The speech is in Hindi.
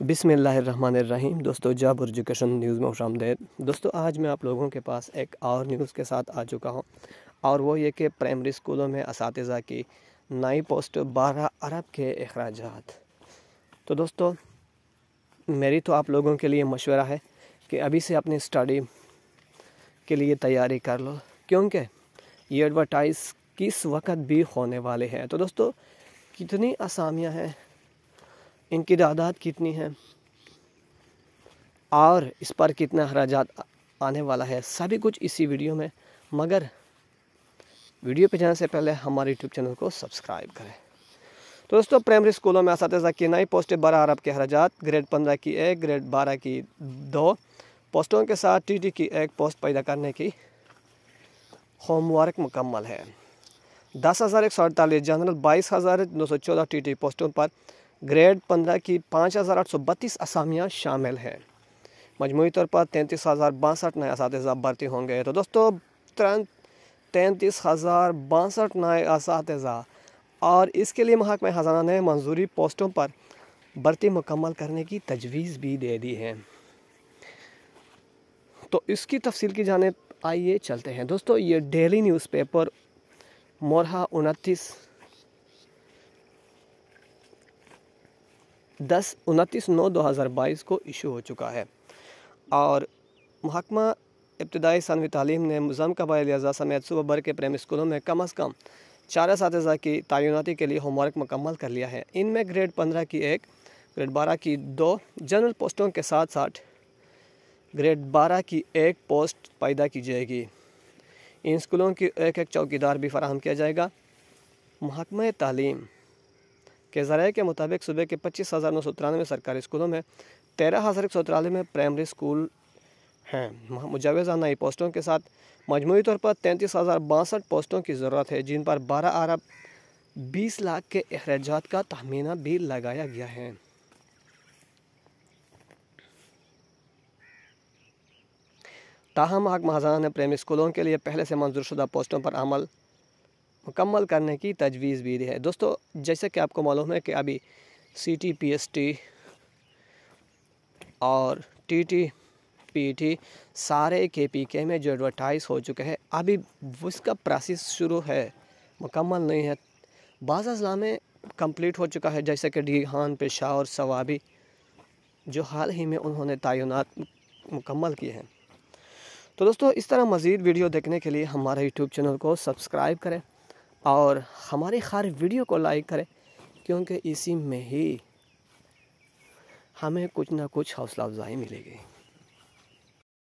बिसमीम दोस्तों जब एजुकेशन न्यूज़ में खुश दोस्तों आज मैं आप लोगों के पास एक और न्यूज़ के साथ आ चुका हूँ और वो ये कि प्राइमरी स्कूलों में इस की नई पोस्ट बारह अरब के अखराज तो दोस्तों मेरी तो आप लोगों के लिए मशवरा है कि अभी से अपनी स्टडी के लिए तैयारी कर लो क्योंकि ये एडवर्टाइज़ किस वक्त भी होने वाले हैं तो दोस्तों कितनी आसामियाँ हैं इनकी तादाद कितनी है और इस पर कितना अखराज आने वाला है सभी कुछ इसी वीडियो में मगर वीडियो पे जाने से पहले हमारे यूट्यूब चैनल को सब्सक्राइब करें तो दोस्तों प्राइमरी स्कूलों में इस की नई पोस्टें बारह अरब के अखराज ग्रेड पंद्रह की एक ग्रेड बारह की दो पोस्टों के साथ टी टी की एक पोस्ट पैदा करने की होमवर्क मुकम्मल है दस हज़ार एक सौ अड़तालीस जनरल बाईस हज़ार नौ सौ चौदह टी टी पोस्टों पर ग्रेड पंद्रह की पाँच हज़ार आठ सौ बत्तीस असामियाँ शामिल हैं मजमू तौर पर तैंतीस हज़ार बासठ नए इस भर्ती होंगे तो दोस्तों तुरंत तैंतीस हज़ार बासठ नए इस और इसके लिए महकमे खजाना ने मंजूरी पोस्टों पर भर्ती मुकम्मल करने की तजवीज़ भी दे दी है तो इसकी तफसील की जानब आइए चलते हैं दोस्तों ये डेली न्यूज़पेपर मोरहा उनतीस दस उनतीस नौ दो हज़ार बाईस को इशू हो चुका है और महकमा इब्तदाई सानवी तालीम ने मुजाम कबाई अज़ा समेत सुबह भर के प्राइमरी स्कूलों में कम अज़ कम चार इसजा की तयनती के लिए होमवर्क मुकम्मल कर लिया है इनमें ग्रेड पंद्रह की एक ग्रेड बारह की दो जनरल पोस्टों के साथ साथ ग्रेड बारह की एक पोस्ट पैदा की जाएगी इन स्कूलों की एक एक चौकीदार भी फराहम किया जाएगा महकमा तालीम के ज़रा के मुताबिक सूबे के पच्चीस हज़ार नौ सौ तिरानवे सरकारी स्कूलों में तेरह हज़ार एक सौ तिरानवे में प्राइमरी स्कूल हैं मुजावजा नई पोस्टों के साथ मजमू तौर पर तैंतीस हज़ार बासठ पोस्टों की ज़रूरत है जिन पर बारह अरब बीस लाख के अखराज का तहमीना भी लगाया गया है ताहम हक महजाना ने प्राइमरी स्कूलों के लिए पहले से मंजूर शुदा पोस्टों पर अमल मुकम्मल करने की तजवीज़ भी दी है दोस्तों जैसे कि आपको मालूम है कि अभी C T P S T और टी टी पी टी सारे के पी के में जो एडवर्टाइज़ हो चुके हैं अभी उसका प्रोसेस शुरू है मुकम्मल नहीं है बाज़ अजला में कम्प्लीट हो चुका है जैसे कि डीहान पेशा और सवाबी जो हाल ही में उन्होंने तयन मुकम्मल किए हैं तो दोस्तों इस तरह मज़ीद वीडियो देखने के लिए हमारे यूट्यूब चैनल को सब्सक्राइब करें और हमारे हर वीडियो को लाइक करें क्योंकि इसी में ही हमें कुछ ना कुछ हौसला अफजाई मिलेगी